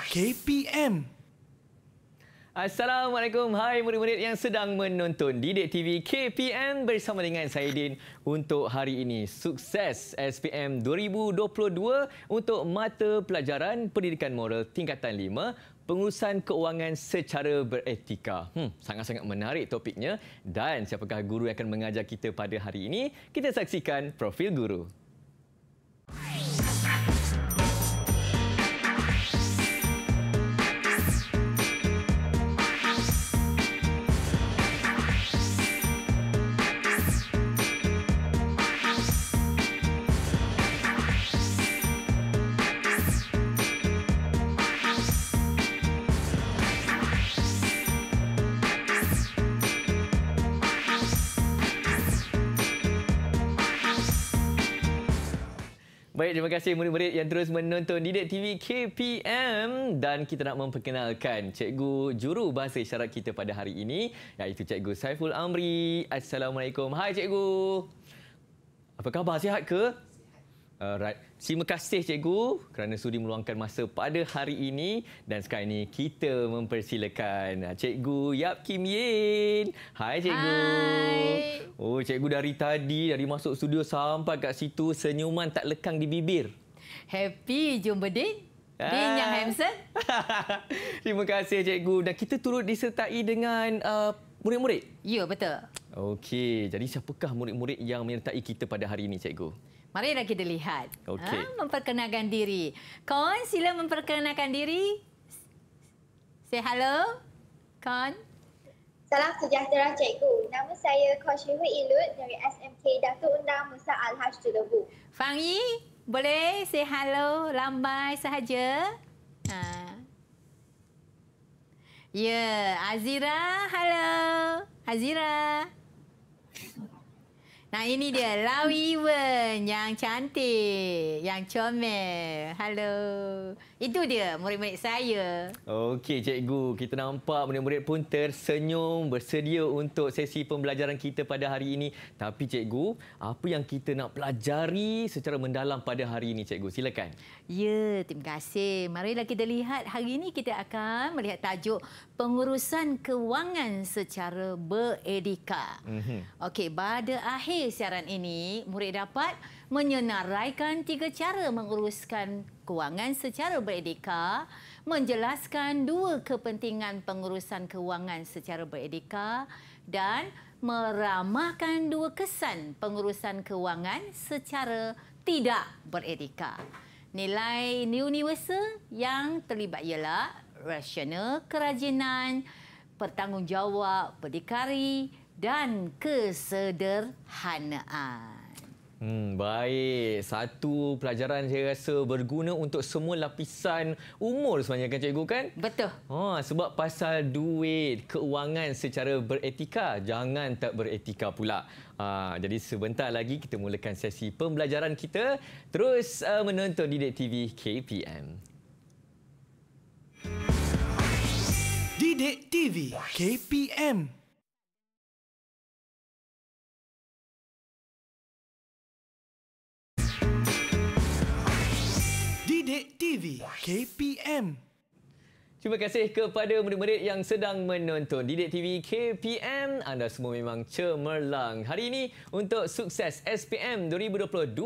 KPM. Assalamualaikum. Hai murid-murid yang sedang menonton Didik TV KPM bersama dengan saya Din untuk hari ini. Sukses SPM 2022 untuk mata pelajaran pendidikan moral tingkatan 5 pengurusan keuangan secara beretika. Hmm, sangat-sangat menarik topiknya dan siapakah guru yang akan mengajar kita pada hari ini? Kita saksikan profil guru. terima kasih murid-murid yang terus menonton Didik TV KPM dan kita nak memperkenalkan cikgu juru bahasa isyarat kita pada hari ini iaitu cikgu Saiful Amri. Assalamualaikum. Hai cikgu. Apa khabar? Sihat ke? Alright. Terima kasih cikgu kerana sudi meluangkan masa pada hari ini dan sekarang ini kita mempersilakan ah, cikgu Yap Kim Yin. Hai cikgu. Hai. Oh cikgu dari tadi dari masuk studio sampai kat situ senyuman tak lekang di bibir. Happy jumpa Din. Ah. Din yang handsome. Terima kasih cikgu dan kita turut disertai dengan uh, murid-murid. Ya betul. Okey, jadi siapakah murid-murid yang menyertai kita pada hari ini cikgu? Mari kita lihat. Okay. Ha, ah, memperkenalkan diri. Kon, sila memperkenalkan diri. Say hello. Kon. Salam sejahtera cikgu. Nama saya Kon Syihu Ilut dari SMK Datuk Undang Musa Al-Hajj Tulebu. Fang Yi, boleh say hello lambai sahaja. Ha. Ya, yeah, Azira, hello. Azira. Nah ini dia Lau Iwan yang cantik, yang comel. Hello. Itu dia murid-murid saya. Okey cikgu, kita nampak murid-murid pun tersenyum bersedia untuk sesi pembelajaran kita pada hari ini. Tapi cikgu, apa yang kita nak pelajari secara mendalam pada hari ini cikgu? Silakan. Ya, terima kasih. Marilah kita lihat hari ini kita akan melihat tajuk pengurusan kewangan secara beredika. Mhm. Okey, pada akhir siaran ini, murid dapat menyenaraikan tiga cara menguruskan kewangan secara beredika, menjelaskan dua kepentingan pengurusan kewangan secara beredika dan meramahkan dua kesan pengurusan kewangan secara tidak beredika. Nilai universal yang terlibat ialah rasional, kerajinan, pertanggungjawab, berdikari dan kesederhanaan. Hmm, baik. Satu pelajaran saya rasa berguna untuk semua lapisan umur sebenarnya kan cikgu kan? Betul. Ha, sebab pasal duit, keuangan secara beretika, jangan tak beretika pula. Ha, jadi sebentar lagi kita mulakan sesi pembelajaran kita. Terus uh, menonton Didik TV KPM. Didik TV KPM. KPM. Sidik TV KPM. Terima kasih kepada murid-murid yang sedang menonton Didik TV KPM. Anda semua memang cemerlang. Hari ini untuk sukses SPM 2022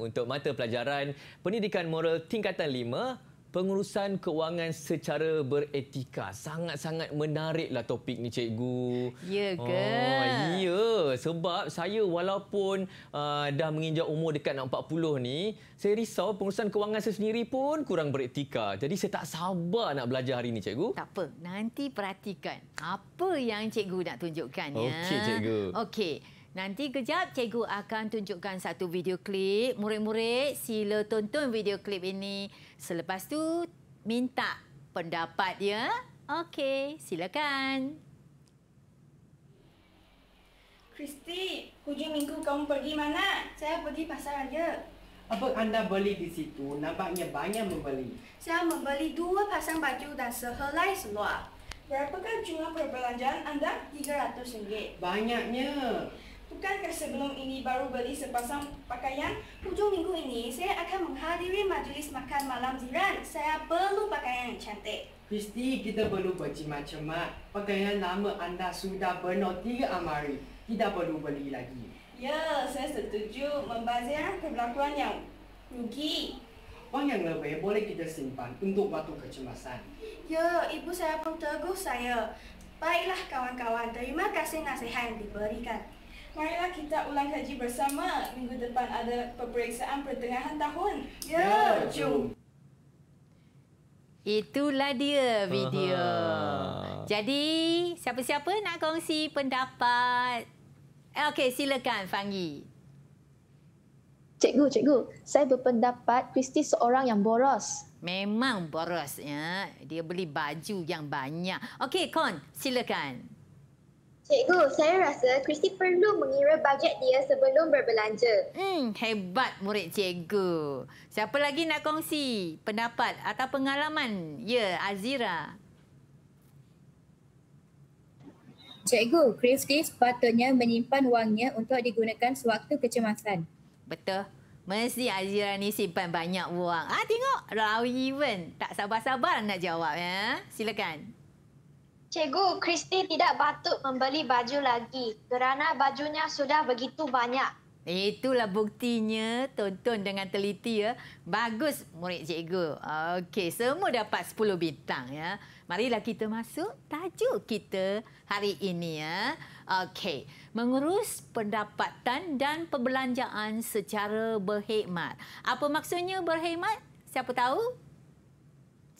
untuk mata pelajaran Pendidikan Moral Tingkatan 5 pengurusan keuangan secara beretika. Sangat-sangat menariklah topik ni cikgu. Ya ke? Oh, ya, sebab saya walaupun uh, dah menginjak umur dekat nak 40 ni, saya risau pengurusan keuangan saya sendiri pun kurang beretika. Jadi saya tak sabar nak belajar hari ni cikgu. Tak apa, nanti perhatikan apa yang cikgu nak tunjukkan ya. Okey cikgu. Okey. Nanti kejap cikgu akan tunjukkan satu video klip. Murid-murid sila tonton video klip ini. Selepas tu minta pendapat ya. Okey, silakan. Kristi, hujung minggu kamu pergi mana? Saya pergi pasar aja. Apa anda beli di situ? Nampaknya banyak membeli. Saya membeli dua pasang baju dan sehelai seluar. Berapakah jumlah perbelanjaan anda? RM300. Banyaknya. Bukankah sebelum ini baru beli sepasang pakaian? Hujung minggu ini, saya akan menghadiri majlis makan malam Ziran. Saya perlu pakaian yang cantik. Christy, kita perlu macam jimat Pakaian lama anda sudah penuh tiga amari. Tidak perlu beli lagi. Ya, saya setuju. Membazir keberlakuan yang rugi. Wang yang lebih boleh kita simpan untuk waktu kecemasan. Ya, ibu saya pun teguh saya. Baiklah kawan-kawan, terima kasih nasihat yang diberikan. Marilah kita ulang kaji bersama. Minggu depan ada peperiksaan pertengahan tahun. Ya, yeah, ya, yeah, jom. Itulah dia video. Aha. Jadi, siapa-siapa nak kongsi pendapat? Eh, okey, silakan Fangi. Cikgu, cikgu, saya berpendapat Kristi seorang yang boros. Memang boros ya. Dia beli baju yang banyak. Okey, Kon, silakan. Cikgu, saya rasa Kristi perlu mengira bajet dia sebelum berbelanja. Hmm, hebat murid cikgu. Siapa lagi nak kongsi pendapat atau pengalaman? Ya, Azira. Cikgu, Kristi sepatutnya menyimpan wangnya untuk digunakan sewaktu kecemasan. Betul. Mesti Azira ni simpan banyak wang. Ah, tengok, Rawi even. Tak sabar-sabar nak jawab ya. Silakan. Silakan. Cikgu, Kristi tidak patut membeli baju lagi kerana bajunya sudah begitu banyak. Itulah buktinya. Tonton dengan teliti ya. Bagus murid cikgu. Okey, semua dapat 10 bintang ya. Marilah kita masuk tajuk kita hari ini ya. Okey, mengurus pendapatan dan perbelanjaan secara berhikmat. Apa maksudnya berhikmat? Siapa tahu?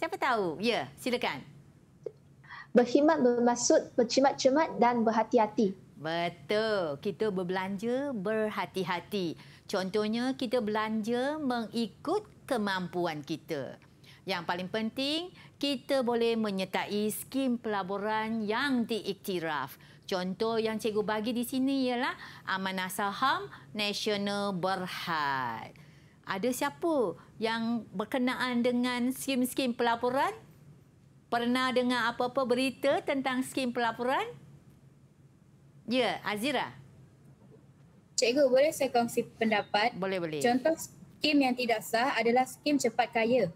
Siapa tahu? Ya, silakan berkhidmat bermaksud bercimat-cimat dan berhati-hati. Betul. Kita berbelanja berhati-hati. Contohnya, kita belanja mengikut kemampuan kita. Yang paling penting, kita boleh menyertai skim pelaburan yang diiktiraf. Contoh yang cikgu bagi di sini ialah Amanah Saham Nasional Berhad. Ada siapa yang berkenaan dengan skim-skim pelaburan? pernah dengar apa-apa berita tentang skim pelaporan? Ya, Azira. Cikgu, boleh saya kongsi pendapat? Boleh, boleh. Contoh skim yang tidak sah adalah skim cepat kaya.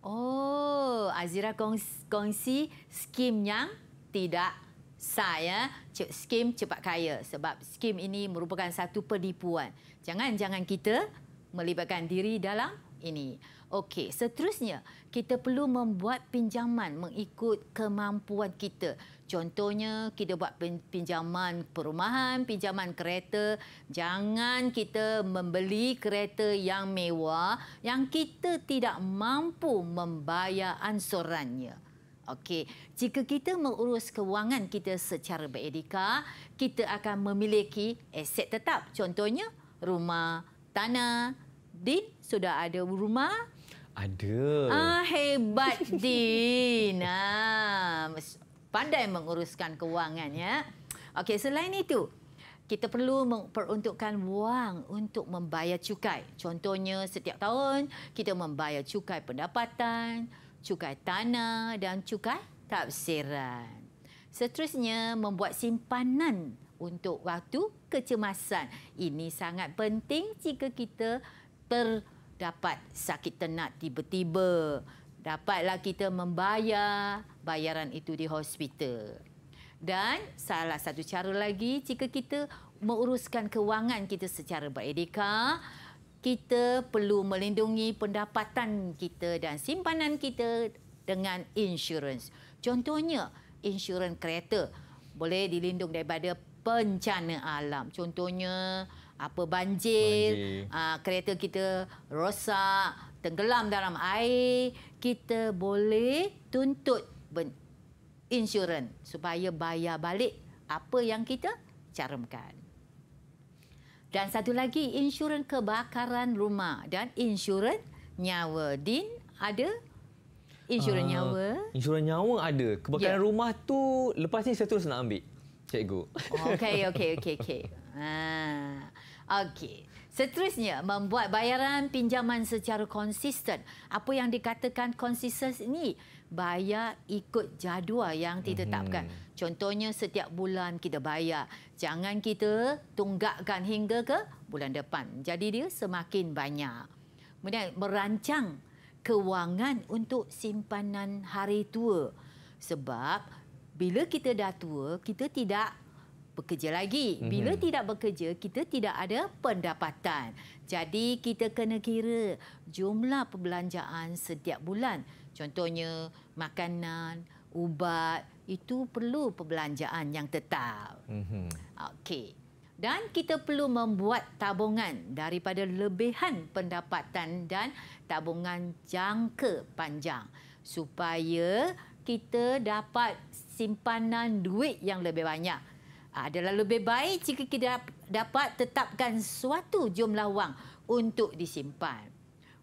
Oh, Azira kongsi, kongsi skim yang tidak sah ya. Skim cepat kaya sebab skim ini merupakan satu penipuan. Jangan-jangan kita melibatkan diri dalam ini. Okey, seterusnya kita perlu membuat pinjaman mengikut kemampuan kita. Contohnya kita buat pinjaman perumahan, pinjaman kereta. Jangan kita membeli kereta yang mewah yang kita tidak mampu membayar ansurannya. Okey, jika kita mengurus kewangan kita secara beredika, kita akan memiliki aset tetap. Contohnya rumah, tanah, Din sudah ada rumah, ada. Ah hebat Din. Ah, pandai menguruskan kewangan ya. Okey, selain itu, kita perlu memperuntukkan wang untuk membayar cukai. Contohnya setiap tahun kita membayar cukai pendapatan, cukai tanah dan cukai tafsiran. Seterusnya membuat simpanan untuk waktu kecemasan. Ini sangat penting jika kita ter dapat sakit tenat tiba-tiba. Dapatlah kita membayar bayaran itu di hospital. Dan salah satu cara lagi jika kita menguruskan kewangan kita secara beredika, kita perlu melindungi pendapatan kita dan simpanan kita dengan insurans. Contohnya, insurans kereta boleh dilindungi daripada bencana alam. Contohnya, apa banjir, banjir. Aa, ah, kereta kita rosak, tenggelam dalam air, kita boleh tuntut insurans supaya bayar balik apa yang kita caramkan. Dan satu lagi insurans kebakaran rumah dan insurans nyawa. Din ada insurans uh, nyawa? Insurans nyawa ada. Kebakaran yeah. rumah tu lepas ni saya terus nak ambil. Cikgu. Oh, okey okey okey okey. Ah. Okey. Seterusnya, membuat bayaran pinjaman secara konsisten. Apa yang dikatakan konsisten ini? Bayar ikut jadual yang ditetapkan. Mm-hmm. Contohnya, setiap bulan kita bayar. Jangan kita tunggakkan hingga ke bulan depan. Jadi dia semakin banyak. Kemudian, merancang kewangan untuk simpanan hari tua. Sebab bila kita dah tua, kita tidak bekerja lagi. Mhm. Bila hmm. tidak bekerja, kita tidak ada pendapatan. Jadi kita kena kira jumlah perbelanjaan setiap bulan. Contohnya makanan, ubat, itu perlu perbelanjaan yang tetap. Hmm. Okey. Dan kita perlu membuat tabungan daripada lebihan pendapatan dan tabungan jangka panjang supaya kita dapat simpanan duit yang lebih banyak adalah lebih baik jika kita dapat tetapkan suatu jumlah wang untuk disimpan.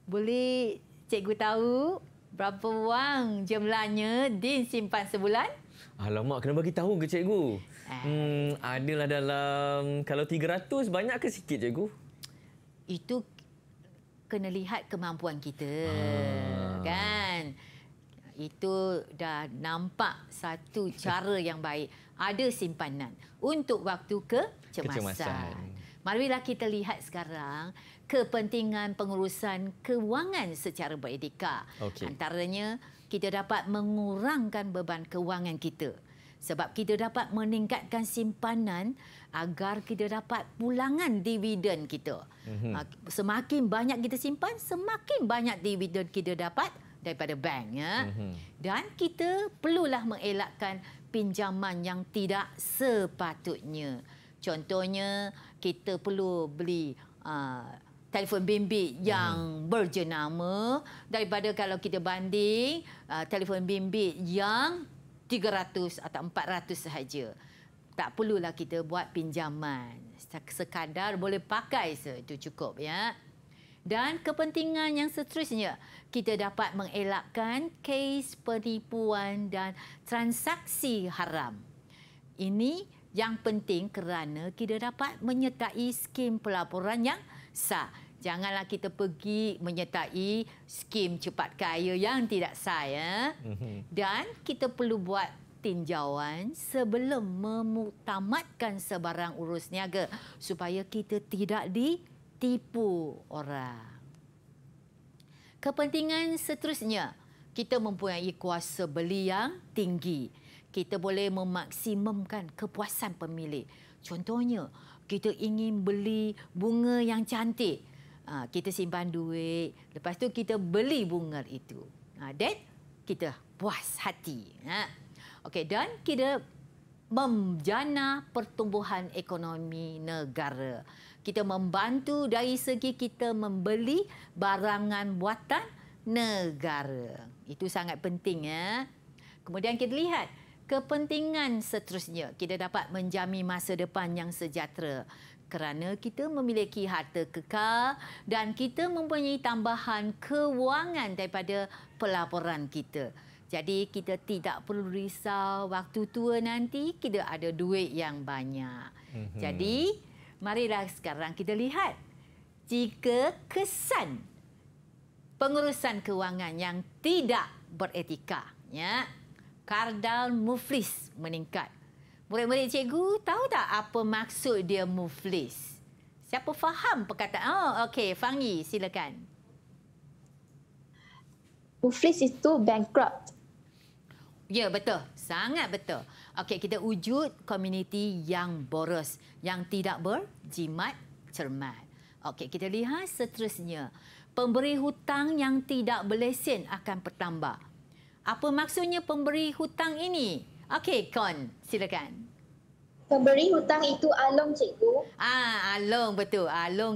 Boleh cikgu tahu berapa wang jumlahnya Din simpan sebulan? Alamak, kena bagi tahu ke cikgu? Ah. Hmm, adalah dalam kalau 300 banyak ke sikit cikgu? Itu kena lihat kemampuan kita. Ah. Kan? itu dah nampak satu cara yang baik. Ada simpanan untuk waktu kecemasan. kecemasan. Marilah kita lihat sekarang kepentingan pengurusan kewangan secara beretika. Okay. Antaranya, kita dapat mengurangkan beban kewangan kita. Sebab kita dapat meningkatkan simpanan agar kita dapat pulangan dividen kita. Mm -hmm. Semakin banyak kita simpan, semakin banyak dividen kita dapat daripada bank ya. Mm-hmm. Dan kita perlulah mengelakkan pinjaman yang tidak sepatutnya. Contohnya kita perlu beli uh, telefon bimbit yang mm-hmm. berjenama daripada kalau kita banding uh, telefon bimbit yang 300 atau 400 sahaja. Tak perlulah kita buat pinjaman. Sekadar boleh pakai saja itu cukup ya dan kepentingan yang seterusnya kita dapat mengelakkan kes penipuan dan transaksi haram. Ini yang penting kerana kita dapat menyertai skim pelaporan yang sah. Janganlah kita pergi menyertai skim cepat kaya yang tidak sah ya. Mhm. Dan kita perlu buat tinjauan sebelum memutamatkan sebarang urus niaga supaya kita tidak di tipu orang. Kepentingan seterusnya, kita mempunyai kuasa beli yang tinggi. Kita boleh memaksimumkan kepuasan pemilik. Contohnya, kita ingin beli bunga yang cantik. Ha, kita simpan duit, lepas tu kita beli bunga itu. Ha, then, kita puas hati. Ha. Okay, dan kita menjana pertumbuhan ekonomi negara kita membantu dari segi kita membeli barangan buatan negara. Itu sangat penting ya. Kemudian kita lihat kepentingan seterusnya kita dapat menjamin masa depan yang sejahtera kerana kita memiliki harta kekal dan kita mempunyai tambahan kewangan daripada pelaporan kita. Jadi kita tidak perlu risau waktu tua nanti kita ada duit yang banyak. Mm-hmm. Jadi marilah sekarang kita lihat jika kesan pengurusan kewangan yang tidak beretika ya kardal muflis meningkat murid-murid cikgu tahu tak apa maksud dia muflis siapa faham perkataan oh okey fangi silakan muflis itu bankrupt ya betul sangat betul Okey, kita wujud komuniti yang boros, yang tidak berjimat cermat. Okey, kita lihat seterusnya. Pemberi hutang yang tidak berlesen akan bertambah. Apa maksudnya pemberi hutang ini? Okey, Kon, silakan. Pemberi hutang itu along, cikgu. Ah, along betul.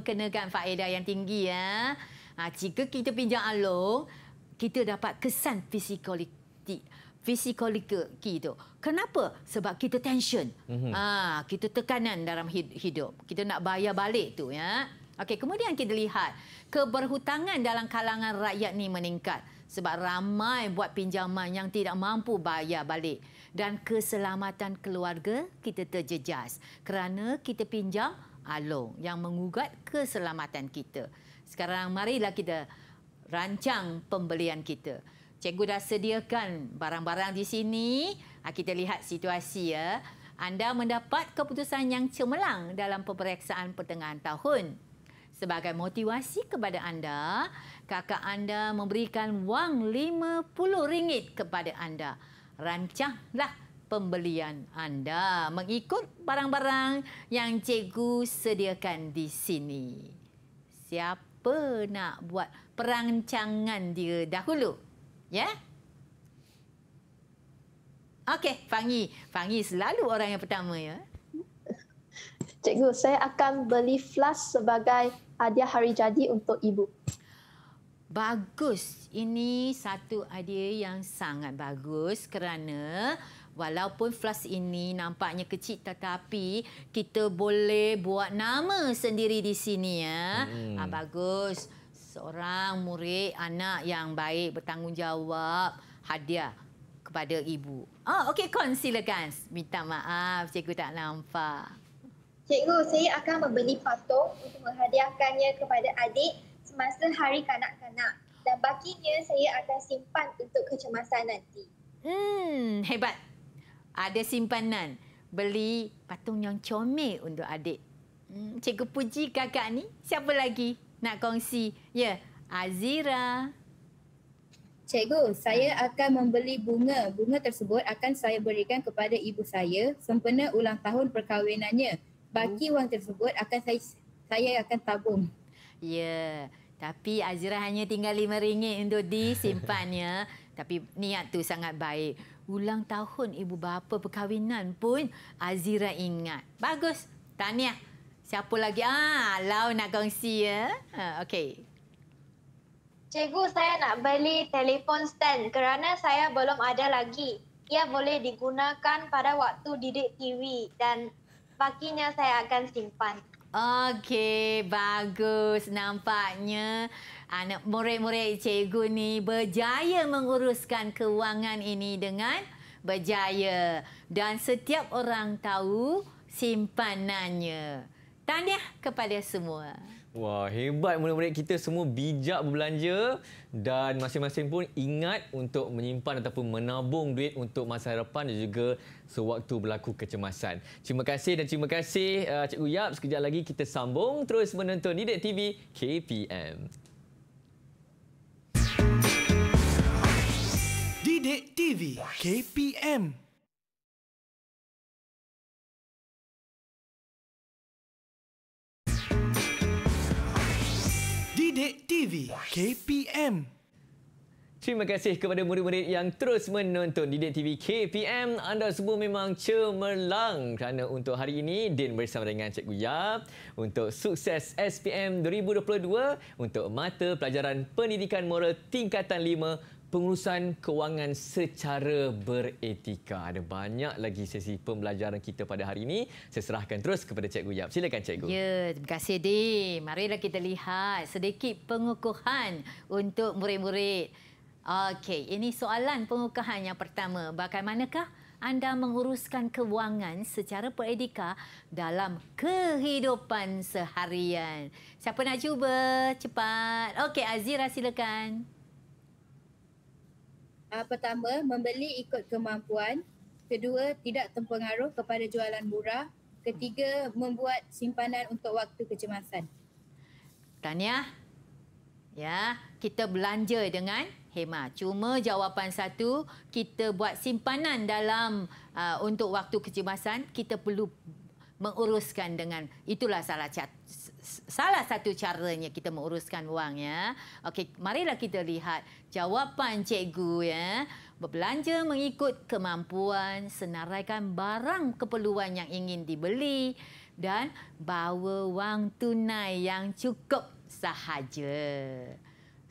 Kena kan, faedah yang tinggi ya. Ah, jika kita pinjam along, kita dapat kesan psikologi fisikolikal gitu. Kenapa? Sebab kita tension. Mm-hmm. Ha, kita tekanan dalam hidup. Kita nak bayar balik tu ya. Okey, kemudian kita lihat keberhutangan dalam kalangan rakyat ni meningkat sebab ramai buat pinjaman yang tidak mampu bayar balik dan keselamatan keluarga kita terjejas kerana kita pinjam alo yang mengugat keselamatan kita. Sekarang marilah kita rancang pembelian kita. Cikgu dah sediakan barang-barang di sini. Ah, kita lihat situasi ya. Anda mendapat keputusan yang cemerlang dalam peperiksaan pertengahan tahun. Sebagai motivasi kepada anda, kakak anda memberikan wang RM50 kepada anda. Rancanglah pembelian anda mengikut barang-barang yang cikgu sediakan di sini. Siapa nak buat perancangan dia dahulu? ya? Okey, Fangi. Fangi selalu orang yang pertama ya. Cikgu, saya akan beli flask sebagai hadiah hari jadi untuk ibu. Bagus. Ini satu idea yang sangat bagus kerana walaupun flask ini nampaknya kecil tetapi kita boleh buat nama sendiri di sini ya. Hmm. Ah bagus seorang murid anak yang baik bertanggungjawab hadiah kepada ibu. Oh, okey, kon silakan. Minta maaf, cikgu tak nampak. Cikgu, saya akan membeli patung untuk menghadiahkannya kepada adik semasa hari kanak-kanak. Dan bakinya saya akan simpan untuk kecemasan nanti. Hmm, hebat. Ada simpanan. Beli patung yang comel untuk adik. Hmm, cikgu puji kakak ni. Siapa lagi? nak kongsi. Ya, yeah. Azira. Cikgu, saya ha. akan membeli bunga. Bunga tersebut akan saya berikan kepada ibu saya sempena ulang tahun perkahwinannya. Baki hmm. wang tersebut akan saya saya akan tabung. Ya, yeah. tapi Azira hanya tinggal RM5 untuk disimpannya. tapi niat tu sangat baik. Ulang tahun ibu bapa perkahwinan pun Azira ingat. Bagus. Tahniah. Siapa lagi? Ah, Lau nak kongsi ya. Ah, Okey. Cikgu, saya nak beli telefon stand kerana saya belum ada lagi. Ia boleh digunakan pada waktu didik TV dan bakinya saya akan simpan. Okey, bagus. Nampaknya anak murid-murid cikgu ni berjaya menguruskan kewangan ini dengan berjaya. Dan setiap orang tahu simpanannya. Tahniah kepada semua. Wah, hebat murid-murid kita semua bijak berbelanja dan masing-masing pun ingat untuk menyimpan ataupun menabung duit untuk masa depan dan juga sewaktu berlaku kecemasan. Terima kasih dan terima kasih uh, Cikgu Yap. Sekejap lagi kita sambung terus menonton Didik TV KPM. Didik TV KPM. Sidik TV KPM. Terima kasih kepada murid-murid yang terus menonton Didik TV KPM. Anda semua memang cemerlang kerana untuk hari ini Din bersama dengan Cikgu Yap untuk sukses SPM 2022 untuk mata pelajaran pendidikan moral tingkatan 5 pengurusan kewangan secara beretika. Ada banyak lagi sesi pembelajaran kita pada hari ini. Saya serahkan terus kepada Cikgu Yap. Silakan Cikgu. Ya, terima kasih Di. Marilah kita lihat sedikit pengukuhan untuk murid-murid. Okey, ini soalan pengukuhan yang pertama. Bagaimanakah anda menguruskan kewangan secara beretika dalam kehidupan seharian. Siapa nak cuba? Cepat. Okey, Azira silakan. Uh, pertama, membeli ikut kemampuan. Kedua, tidak terpengaruh kepada jualan murah. Ketiga, membuat simpanan untuk waktu kecemasan. Tanya. Ya, kita belanja dengan Hema. Cuma jawapan satu, kita buat simpanan dalam uh, untuk waktu kecemasan, kita perlu menguruskan dengan itulah salah salah satu caranya kita menguruskan wang ya. Okey, marilah kita lihat jawapan cikgu ya. Berbelanja mengikut kemampuan, senaraikan barang keperluan yang ingin dibeli dan bawa wang tunai yang cukup sahaja.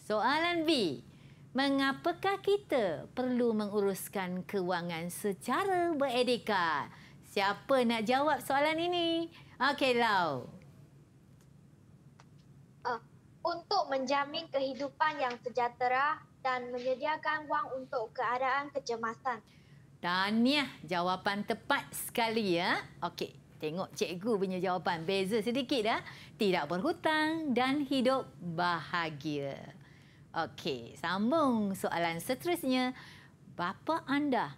Soalan B. Mengapakah kita perlu menguruskan kewangan secara beredika? Siapa nak jawab soalan ini? Okey, Lau untuk menjamin kehidupan yang sejahtera dan menyediakan wang untuk keadaan kecemasan. Tahniah jawapan tepat sekali ya. Okey, tengok cikgu punya jawapan beza sedikit dah. Ya. Tidak berhutang dan hidup bahagia. Okey, sambung soalan seterusnya. Bapa anda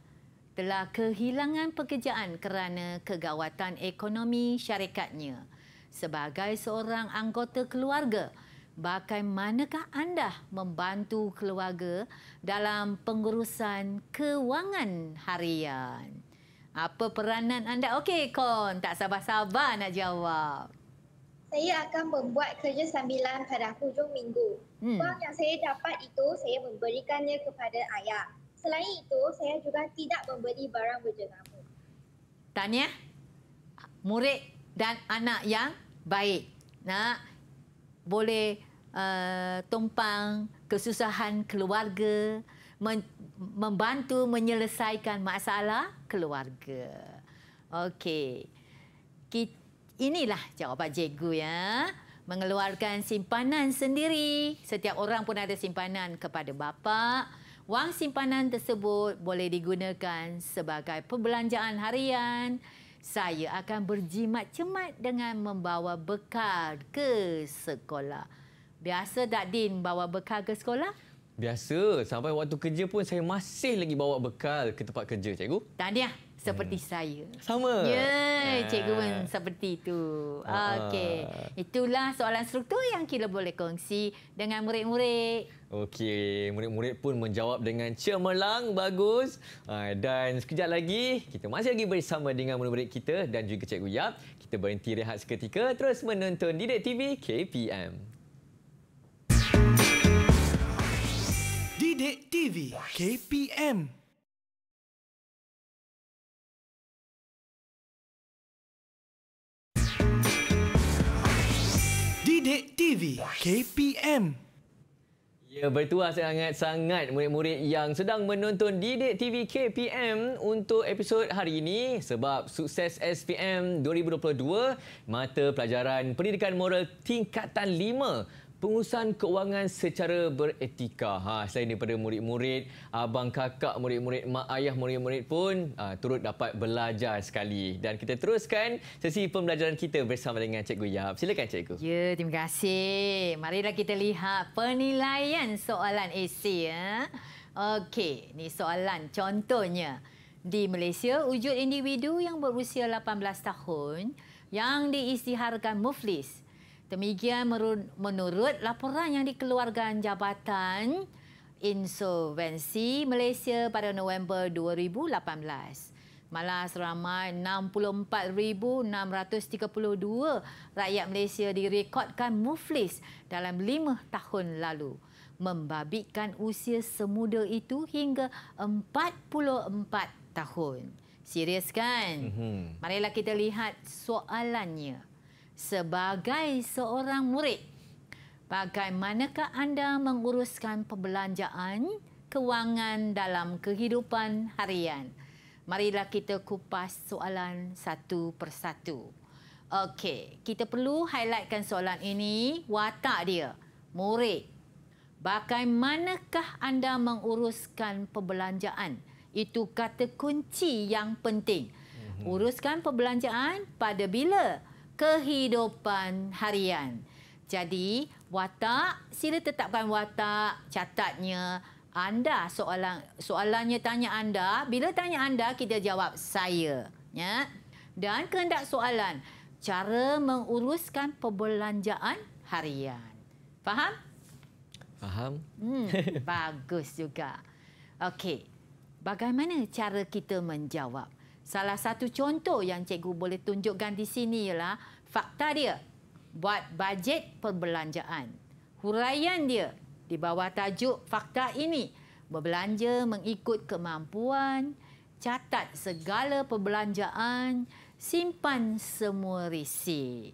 telah kehilangan pekerjaan kerana kegawatan ekonomi syarikatnya. Sebagai seorang anggota keluarga, bagaimanakah anda membantu keluarga dalam pengurusan kewangan harian? Apa peranan anda? Okey, Kon. Tak sabar-sabar nak jawab. Saya akan membuat kerja sambilan pada hujung minggu. Wang hmm. yang saya dapat itu, saya memberikannya kepada ayah. Selain itu, saya juga tidak membeli barang berjenama. Tanya murid dan anak yang baik. Nah, boleh uh, tumpang kesusahan keluarga, men- membantu menyelesaikan masalah keluarga. Okey. inilah jawapan cikgu ya. Mengeluarkan simpanan sendiri. Setiap orang pun ada simpanan kepada bapa. Wang simpanan tersebut boleh digunakan sebagai perbelanjaan harian, saya akan berjimat cemat dengan membawa bekal ke sekolah. Biasa tak Din bawa bekal ke sekolah? Biasa. Sampai waktu kerja pun saya masih lagi bawa bekal ke tempat kerja, cikgu. Tahniah seperti hmm. saya. Sama. Ya, yeah, yeah. cikgu pun seperti itu. Uh-huh. Okey. Itulah soalan struktur yang kita boleh kongsi dengan murid-murid. Okey, murid-murid pun menjawab dengan cemerlang bagus. Ah, dan sekejap lagi kita masih lagi bersama dengan murid-murid kita dan juga cikgu Yap. Kita berhenti rehat seketika terus menonton Didik TV KPM. Didik TV KPM. KPM. Sidik TV KPM. Ya, bertuah sangat-sangat murid-murid yang sedang menonton Didik TV KPM untuk episod hari ini sebab sukses SPM 2022 mata pelajaran pendidikan moral tingkatan 5 pengurusan keuangan secara beretika. Ha, selain daripada murid-murid, abang kakak murid-murid, mak ayah murid-murid pun ha, turut dapat belajar sekali. Dan kita teruskan sesi pembelajaran kita bersama dengan Cikgu Yap. Silakan Cikgu. Ya, terima kasih. Marilah kita lihat penilaian soalan AC. Ya. Okey, ni soalan contohnya. Di Malaysia, wujud individu yang berusia 18 tahun yang diisiharkan muflis Demikian menurut laporan yang dikeluarkan Jabatan Insolvensi Malaysia pada November 2018. malah seramai 64,632 rakyat Malaysia direkodkan muflis dalam lima tahun lalu. Membabitkan usia semuda itu hingga 44 tahun. Serius kan? Mhm. Marilah kita lihat soalannya sebagai seorang murid. Bagaimanakah anda menguruskan perbelanjaan kewangan dalam kehidupan harian? Marilah kita kupas soalan satu persatu. Okey, kita perlu highlightkan soalan ini, watak dia, murid. Bagaimanakah anda menguruskan perbelanjaan? Itu kata kunci yang penting. Mhm. Uruskan perbelanjaan pada bila? kehidupan harian. Jadi, watak, sila tetapkan watak, catatnya anda soalan soalannya tanya anda, bila tanya anda kita jawab saya, ya. Dan kehendak soalan, cara menguruskan perbelanjaan harian. Faham? Faham. Hmm, bagus juga. Okey. Bagaimana cara kita menjawab? Salah satu contoh yang cikgu boleh tunjukkan di sini ialah fakta dia buat bajet perbelanjaan. Huraian dia di bawah tajuk fakta ini berbelanja mengikut kemampuan, catat segala perbelanjaan, simpan semua risik.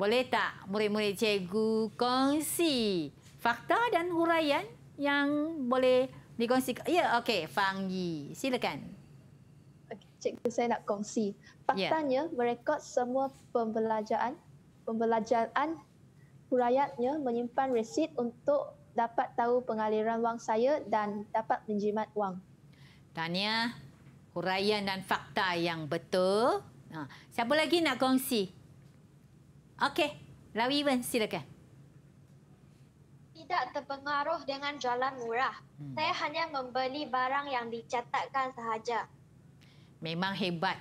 Boleh tak murid-murid cikgu kongsi fakta dan huraian yang boleh dikongsi? Ya, okey, Fang Yi. Silakan cikgu saya nak kongsi. Ya. Faktanya yeah. merekod semua pembelajaran pembelajaran hurayatnya menyimpan resit untuk dapat tahu pengaliran wang saya dan dapat menjimat wang. Tanya huraian dan fakta yang betul. Ha, siapa lagi nak kongsi? Okey, Lawi Wen silakan. Tidak terpengaruh dengan jalan murah. Hmm. Saya hanya membeli barang yang dicatatkan sahaja memang hebat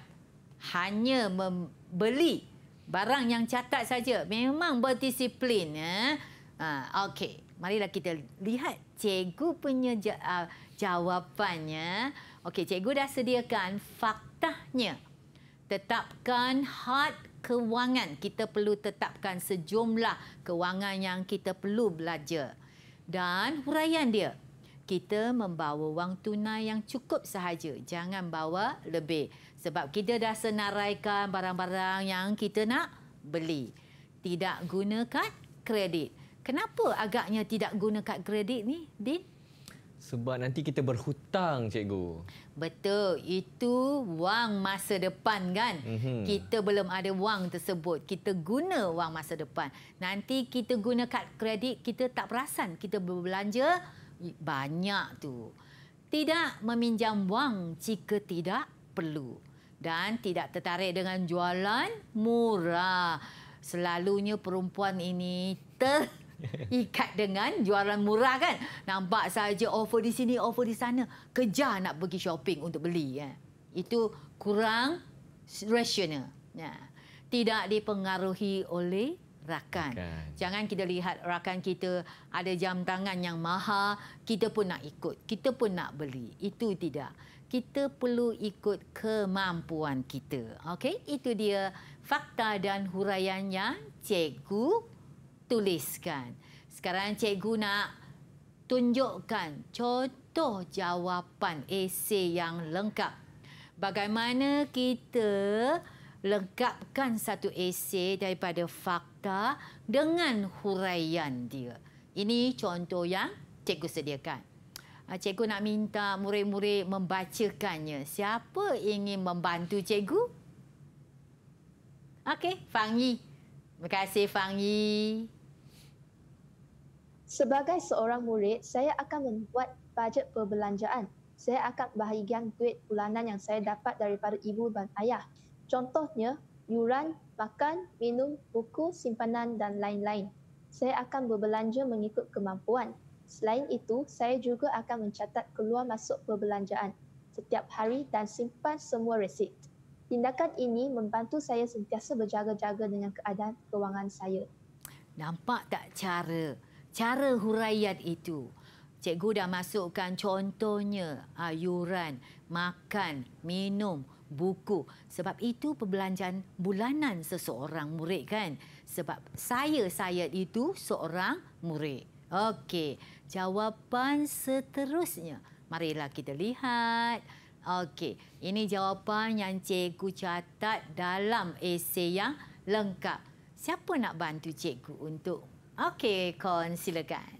hanya membeli barang yang catat saja memang berdisiplin ya ha, okey marilah kita lihat cikgu punya jawapannya okey cikgu dah sediakan faktanya tetapkan had kewangan kita perlu tetapkan sejumlah kewangan yang kita perlu belajar dan huraian dia kita membawa wang tunai yang cukup sahaja. Jangan bawa lebih. Sebab kita dah senaraikan barang-barang yang kita nak beli. Tidak gunakan kredit. Kenapa agaknya tidak gunakan kredit ni, Din? Sebab nanti kita berhutang, cikgu. Betul. Itu wang masa depan, kan? Mm -hmm. Kita belum ada wang tersebut. Kita guna wang masa depan. Nanti kita guna kad kredit, kita tak perasan kita berbelanja banyak tu. Tidak meminjam wang jika tidak perlu dan tidak tertarik dengan jualan murah. Selalunya perempuan ini terikat dengan jualan murah kan. Nampak saja offer di sini, offer di sana. Kejar nak pergi shopping untuk beli. Ya. Itu kurang rasional. Ya. Tidak dipengaruhi oleh rakan. rakan. Jangan kita lihat rakan kita ada jam tangan yang mahal, kita pun nak ikut, kita pun nak beli. Itu tidak. Kita perlu ikut kemampuan kita. Okey, itu dia fakta dan huraian yang cikgu tuliskan. Sekarang cikgu nak tunjukkan contoh jawapan esei yang lengkap. Bagaimana kita lengkapkan satu esei daripada fakta dengan huraian dia. Ini contoh yang cikgu sediakan. Ah, cikgu nak minta murid-murid membacakannya. Siapa ingin membantu cikgu? Okey, Fangyi. Terima kasih, Fangyi. Sebagai seorang murid, saya akan membuat bajet perbelanjaan. Saya akan bahagian duit bulanan yang saya dapat daripada ibu dan ayah contohnya yuran, makan, minum, buku, simpanan dan lain-lain. Saya akan berbelanja mengikut kemampuan. Selain itu, saya juga akan mencatat keluar masuk perbelanjaan setiap hari dan simpan semua resit. Tindakan ini membantu saya sentiasa berjaga-jaga dengan keadaan kewangan saya. Nampak tak cara? Cara huraian itu. Cikgu dah masukkan contohnya, ayuran, ha, makan, minum, buku. Sebab itu perbelanjaan bulanan seseorang murid kan. Sebab saya saya itu seorang murid. Okey, jawapan seterusnya. Marilah kita lihat. Okey, ini jawapan yang cikgu catat dalam esei yang lengkap. Siapa nak bantu cikgu untuk? Okey, Kon silakan.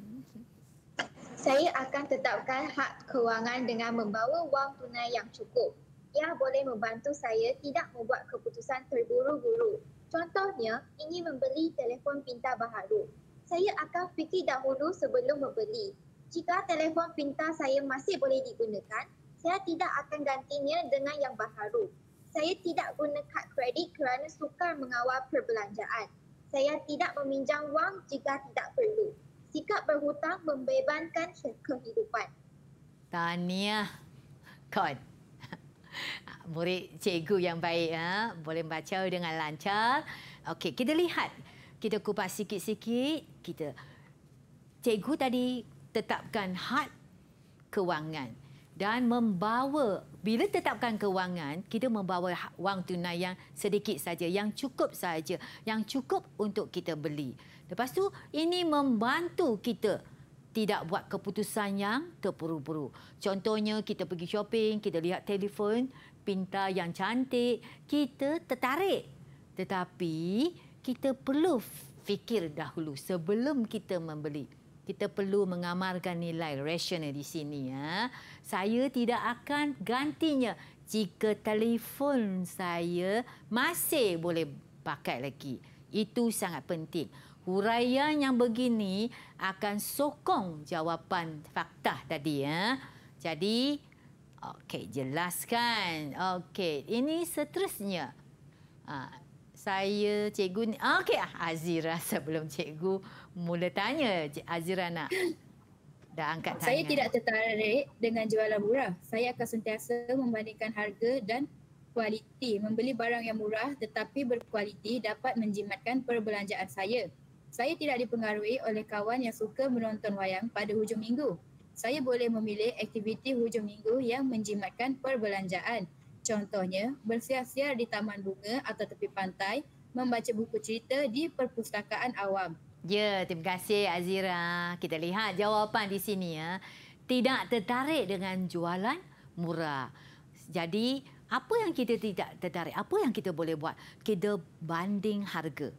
Saya akan tetapkan hak kewangan dengan membawa wang tunai yang cukup ayah boleh membantu saya tidak membuat keputusan terburu-buru. Contohnya, ingin membeli telefon pintar baharu. Saya akan fikir dahulu sebelum membeli. Jika telefon pintar saya masih boleh digunakan, saya tidak akan gantinya dengan yang baharu. Saya tidak guna kad kredit kerana sukar mengawal perbelanjaan. Saya tidak meminjam wang jika tidak perlu. Sikap berhutang membebankan kehidupan. Tahniah. Kod murid cikgu yang baik ha? boleh baca dengan lancar. Okey, kita lihat. Kita kupas sikit-sikit. Kita cikgu tadi tetapkan had kewangan dan membawa bila tetapkan kewangan kita membawa ha, wang tunai yang sedikit saja yang cukup saja yang cukup untuk kita beli. Lepas tu ini membantu kita tidak buat keputusan yang terburu-buru. Contohnya kita pergi shopping, kita lihat telefon, pintar, yang cantik, kita tertarik. Tetapi kita perlu fikir dahulu sebelum kita membeli. Kita perlu mengamalkan nilai rasional di sini. Ya. Saya tidak akan gantinya jika telefon saya masih boleh pakai lagi. Itu sangat penting. Huraian yang begini akan sokong jawapan fakta tadi. Ya. Jadi, Okey, jelaskan. Okey, ini seterusnya. Uh, saya cikgu ni. Ah, okey, ah, Azira sebelum cikgu mula tanya. Cik Azira nak dah angkat tangan. Saya tidak tertarik dengan jualan murah. Saya akan sentiasa membandingkan harga dan kualiti. Membeli barang yang murah tetapi berkualiti dapat menjimatkan perbelanjaan saya. Saya tidak dipengaruhi oleh kawan yang suka menonton wayang pada hujung minggu saya boleh memilih aktiviti hujung minggu yang menjimatkan perbelanjaan. Contohnya, bersiar-siar di taman bunga atau tepi pantai, membaca buku cerita di perpustakaan awam. Ya, terima kasih Azira. Kita lihat jawapan di sini ya. Tidak tertarik dengan jualan murah. Jadi, apa yang kita tidak tertarik? Apa yang kita boleh buat? Kita banding harga.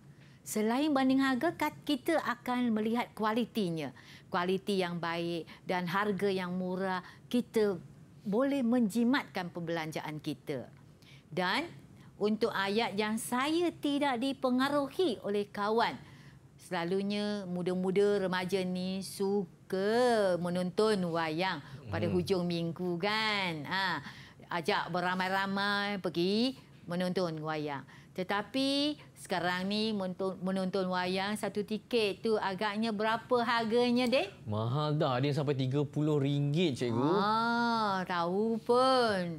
Selain banding harga, kita akan melihat kualitinya. Kualiti yang baik dan harga yang murah, kita boleh menjimatkan perbelanjaan kita. Dan untuk ayat yang saya tidak dipengaruhi oleh kawan, selalunya muda-muda remaja ni suka menonton wayang pada hmm. hujung minggu kan. Ha, ajak beramai-ramai pergi menonton wayang. Tetapi sekarang ni menonton, wayang satu tiket tu agaknya berapa harganya, deh? Mahal dah. Dia sampai tiga RM30, Cikgu. Ah, tahu pun.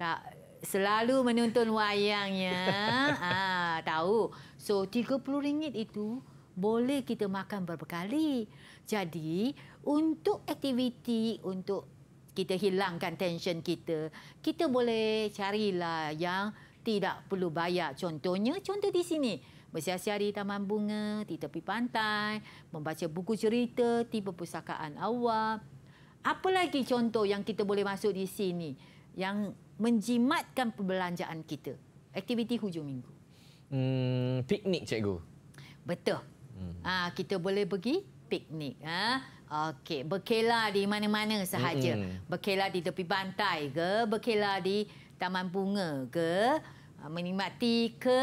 Tak selalu menonton wayangnya. ah, tahu. So tiga puluh ringgit itu boleh kita makan berapa kali. Jadi, untuk aktiviti untuk kita hilangkan tension kita, kita boleh carilah yang tidak perlu bayar. Contohnya, contoh di sini. di taman bunga, di tepi pantai, membaca buku cerita, di perpustakaan awam. Apa lagi contoh yang kita boleh masuk di sini yang menjimatkan perbelanjaan kita? Aktiviti hujung minggu. Hmm, piknik, cikgu. Betul. Hmm. Ah, ha, kita boleh pergi piknik. Ah, ha? okey. Berkelah di mana-mana sahaja. Hmm. Berkelah di tepi pantai ke, berkelah di taman bunga ke uh, menikmati ke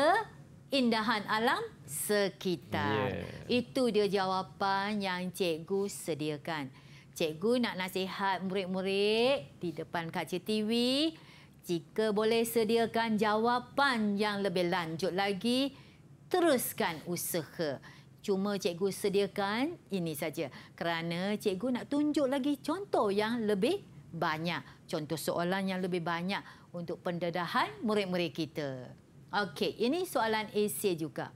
indahan alam sekitar. Yeah. Itu dia jawapan yang cikgu sediakan. Cikgu nak nasihat murid-murid di depan kaca TV jika boleh sediakan jawapan yang lebih lanjut lagi teruskan usaha. Cuma cikgu sediakan ini saja kerana cikgu nak tunjuk lagi contoh yang lebih banyak. Contoh soalan yang lebih banyak untuk pendedahan murid-murid kita. Okey, ini soalan AC juga.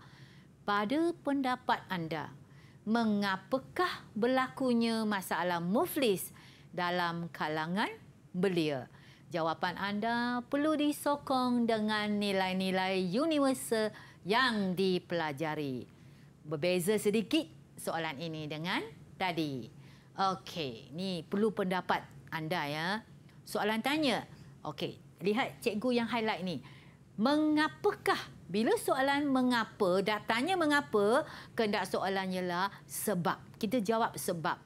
Pada pendapat anda, mengapakah berlakunya masalah muflis dalam kalangan belia? Jawapan anda perlu disokong dengan nilai-nilai universal yang dipelajari. Berbeza sedikit soalan ini dengan tadi. Okey, ni perlu pendapat anda ya. Soalan tanya. Okey, lihat cikgu yang highlight ni. Mengapakah bila soalan mengapa, dah tanya mengapa, kehendak soalannya lah sebab. Kita jawab sebab.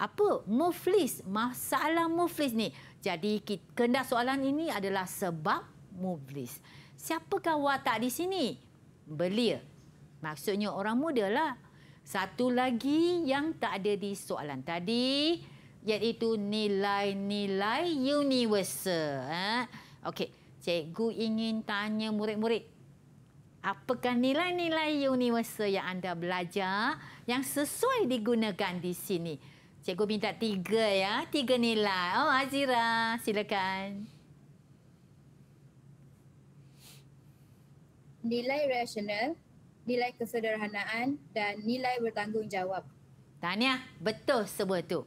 Apa? Muflis. Masalah muflis ni. Jadi, kena soalan ini adalah sebab muflis. Siapakah watak di sini? Belia. Maksudnya orang muda Satu lagi yang tak ada di soalan Tadi iaitu nilai-nilai universal. Ha? Okey, cikgu ingin tanya murid-murid. Apakah nilai-nilai universal yang anda belajar yang sesuai digunakan di sini? Cikgu minta tiga ya, tiga nilai. Oh Azira, silakan. Nilai rasional, nilai kesederhanaan dan nilai bertanggungjawab. Tahniah, betul sebut itu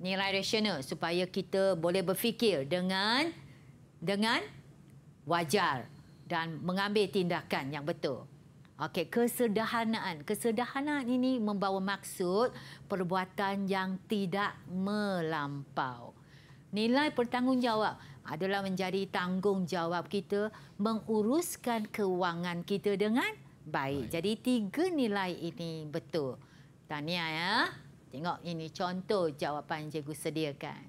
nilai rasional supaya kita boleh berfikir dengan dengan wajar dan mengambil tindakan yang betul. Okey, kesederhanaan. Kesederhanaan ini membawa maksud perbuatan yang tidak melampau. Nilai pertanggungjawab adalah menjadi tanggungjawab kita menguruskan kewangan kita dengan baik. baik. Jadi tiga nilai ini betul. Tahniah ya tengok ini contoh jawapan yang cikgu sediakan.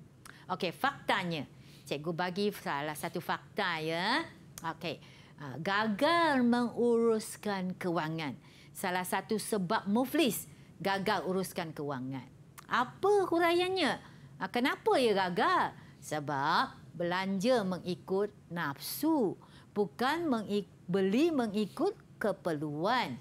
Okey, faktanya. Cikgu bagi salah satu fakta ya. Okey. Ah, gagal menguruskan kewangan. Salah satu sebab muflis gagal uruskan kewangan. Apa huraiannya? Ah, kenapa ia gagal? Sebab belanja mengikut nafsu. Bukan mengik- beli mengikut keperluan.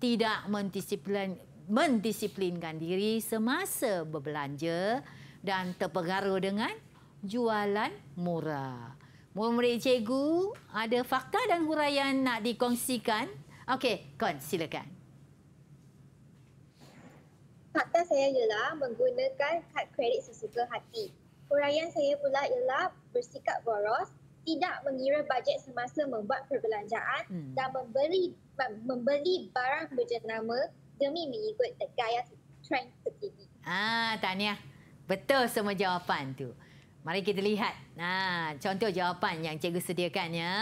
Tidak mendisiplin, mendisiplinkan diri semasa berbelanja dan terpengaruh dengan jualan murah. Murid-murid cikgu, ada fakta dan huraian nak dikongsikan? Okey, Kon, silakan. Fakta saya ialah menggunakan kad kredit sesuka hati. Huraian saya pula ialah bersikap boros, tidak mengira bajet semasa membuat perbelanjaan hmm. dan membeli membeli barang berjenama dia mimi ikut the guy yang trying to give Ah, tanya. Betul semua jawapan tu. Mari kita lihat. Nah, contoh jawapan yang cikgu sediakan ya.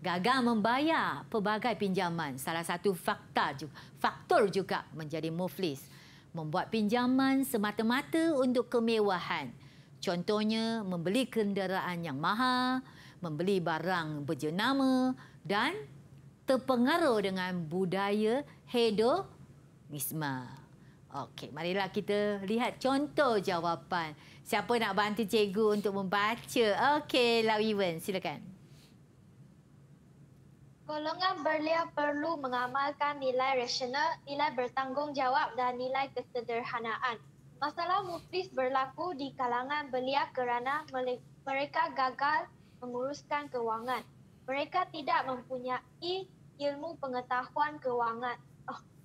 Gagal membayar pelbagai pinjaman salah satu fakta juga, faktor juga menjadi muflis. Membuat pinjaman semata-mata untuk kemewahan. Contohnya membeli kenderaan yang mahal, membeli barang berjenama dan terpengaruh dengan budaya hedonis Misma. Okey, marilah kita lihat contoh jawapan. Siapa nak bantu cikgu untuk membaca? Okey, Lau Iwan, silakan. Golongan belia perlu mengamalkan nilai rasional, nilai bertanggungjawab dan nilai kesederhanaan. Masalah muflis berlaku di kalangan belia kerana mereka gagal menguruskan kewangan. Mereka tidak mempunyai ilmu pengetahuan kewangan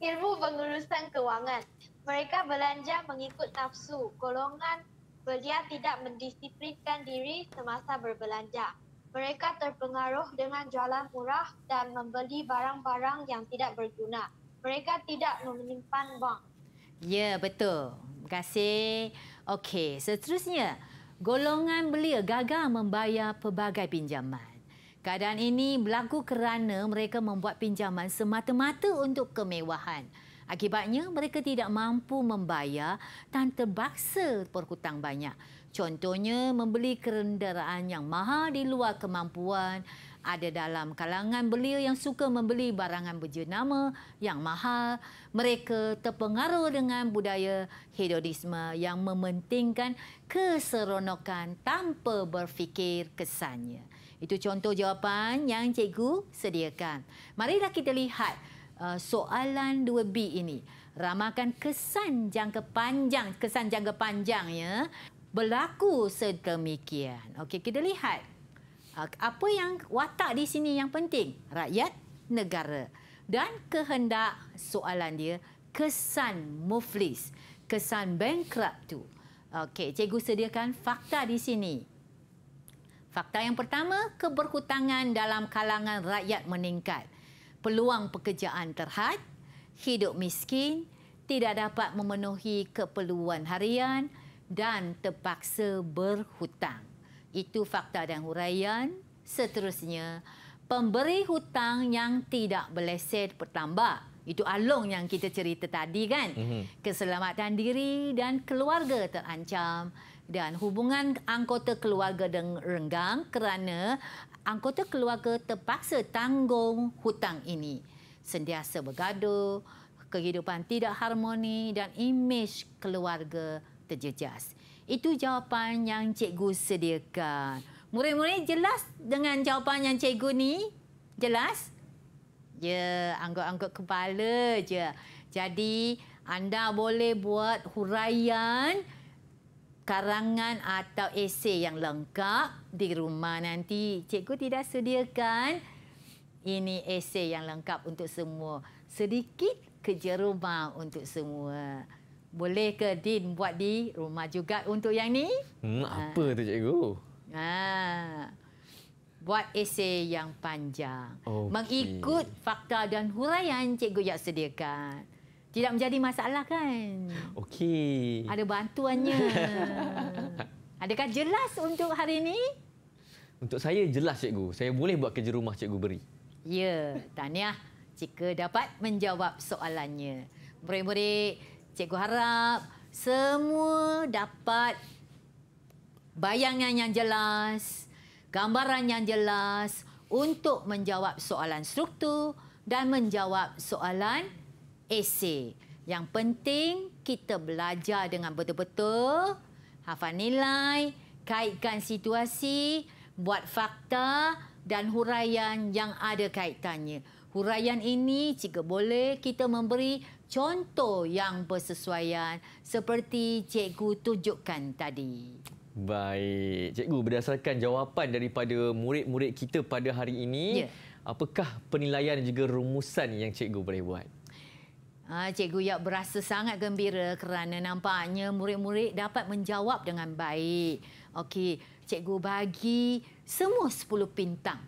ilmu pengurusan kewangan. Mereka belanja mengikut nafsu. Golongan belia tidak mendisiplinkan diri semasa berbelanja. Mereka terpengaruh dengan jualan murah dan membeli barang-barang yang tidak berguna. Mereka tidak menyimpan wang. Ya, betul. Terima kasih. Okey, seterusnya, golongan belia gagal membayar pelbagai pinjaman. Keadaan ini berlaku kerana mereka membuat pinjaman semata-mata untuk kemewahan. Akibatnya, mereka tidak mampu membayar dan terpaksa berhutang banyak. Contohnya, membeli kenderaan yang mahal di luar kemampuan ada dalam kalangan belia yang suka membeli barangan berjenama yang mahal. Mereka terpengaruh dengan budaya hedonisme yang mementingkan keseronokan tanpa berfikir kesannya. Itu contoh jawapan yang cikgu sediakan. Marilah kita lihat uh, soalan 2B ini. Ramakan kesan jangka panjang, kesan jangka panjang Berlaku sedemikian. Okey, kita lihat apa yang watak di sini yang penting rakyat negara dan kehendak soalan dia kesan muflis kesan bankrupt tu okey cikgu sediakan fakta di sini fakta yang pertama keberhutangan dalam kalangan rakyat meningkat peluang pekerjaan terhad hidup miskin tidak dapat memenuhi keperluan harian dan terpaksa berhutang itu fakta dan huraian. Seterusnya, pemberi hutang yang tidak berleset bertambah. Itu alung yang kita cerita tadi kan. Mhm. Keselamatan diri dan keluarga terancam dan hubungan anggota keluarga dengan renggang kerana anggota keluarga terpaksa tanggung hutang ini. sendiasa bergaduh, kehidupan tidak harmoni dan imej keluarga terjejas. Itu jawapan yang cikgu sediakan. Murid-murid jelas dengan jawapan yang cikgu ni? Jelas? Ya, anggot-anggot kepala je. Jadi, anda boleh buat huraian karangan atau esei yang lengkap di rumah nanti. Cikgu tidak sediakan ini esei yang lengkap untuk semua. Sedikit kerja rumah untuk semua boleh ke Din buat di rumah juga untuk yang ni? Hmm, ha. apa ha. tu cikgu? Ha. Buat esei yang panjang. Okay. Mengikut fakta dan huraian cikgu yang sediakan. Tidak menjadi masalah kan? Okey. Ada bantuannya. Adakah jelas untuk hari ini? Untuk saya jelas cikgu. Saya boleh buat kerja rumah cikgu beri. Ya, tahniah jika dapat menjawab soalannya. Murid-murid, cikgu harap semua dapat bayangan yang jelas, gambaran yang jelas untuk menjawab soalan struktur dan menjawab soalan esei. Yang penting kita belajar dengan betul-betul, hafal nilai, kaitkan situasi, buat fakta dan huraian yang ada kaitannya. Huraian ini jika boleh kita memberi contoh yang bersesuaian seperti cikgu tunjukkan tadi. Baik, cikgu berdasarkan jawapan daripada murid-murid kita pada hari ini, ya. apakah penilaian juga rumusan yang cikgu boleh buat? Ah, cikgu Yap berasa sangat gembira kerana nampaknya murid-murid dapat menjawab dengan baik. Okey, cikgu bagi semua 10 pintang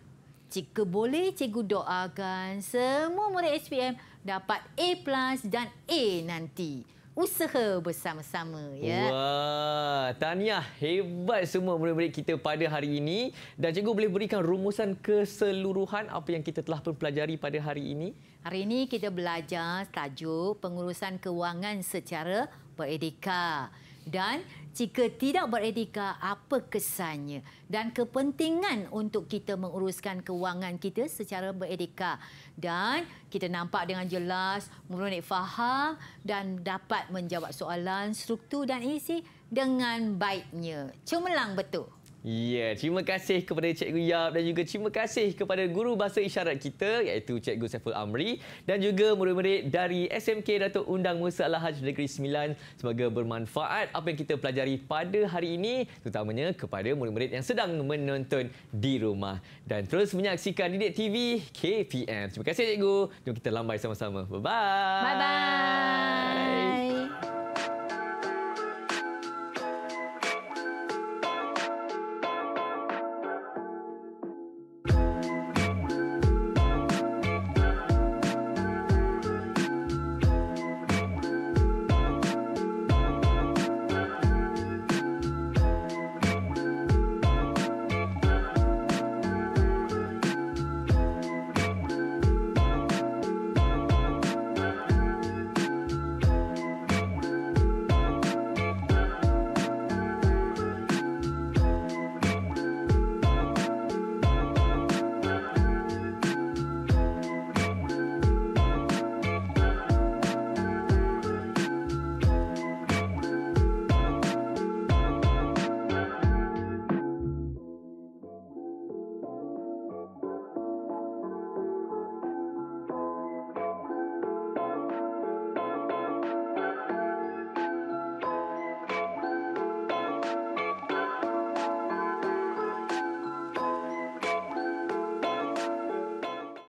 jika boleh, cikgu doakan semua murid SPM dapat A plus dan A nanti. Usaha bersama-sama. ya. Wah, Tania Hebat semua murid-murid kita pada hari ini. Dan cikgu boleh berikan rumusan keseluruhan apa yang kita telah pelajari pada hari ini? Hari ini kita belajar tajuk pengurusan kewangan secara beredeka. Dan jika tidak beretika apa kesannya dan kepentingan untuk kita menguruskan kewangan kita secara beretika dan kita nampak dengan jelas murid faham dan dapat menjawab soalan struktur dan isi dengan baiknya cemerlang betul Ya, terima kasih kepada Cikgu Yap dan juga terima kasih kepada guru bahasa isyarat kita iaitu Cikgu Saiful Amri dan juga murid-murid dari SMK Datuk Undang Musa Al-Hajj Negeri Sembilan. Semoga bermanfaat apa yang kita pelajari pada hari ini terutamanya kepada murid-murid yang sedang menonton di rumah dan terus menyaksikan Didik TV KPM. Terima kasih Cikgu. Jom kita lambai sama-sama. Bye-bye. Bye-bye.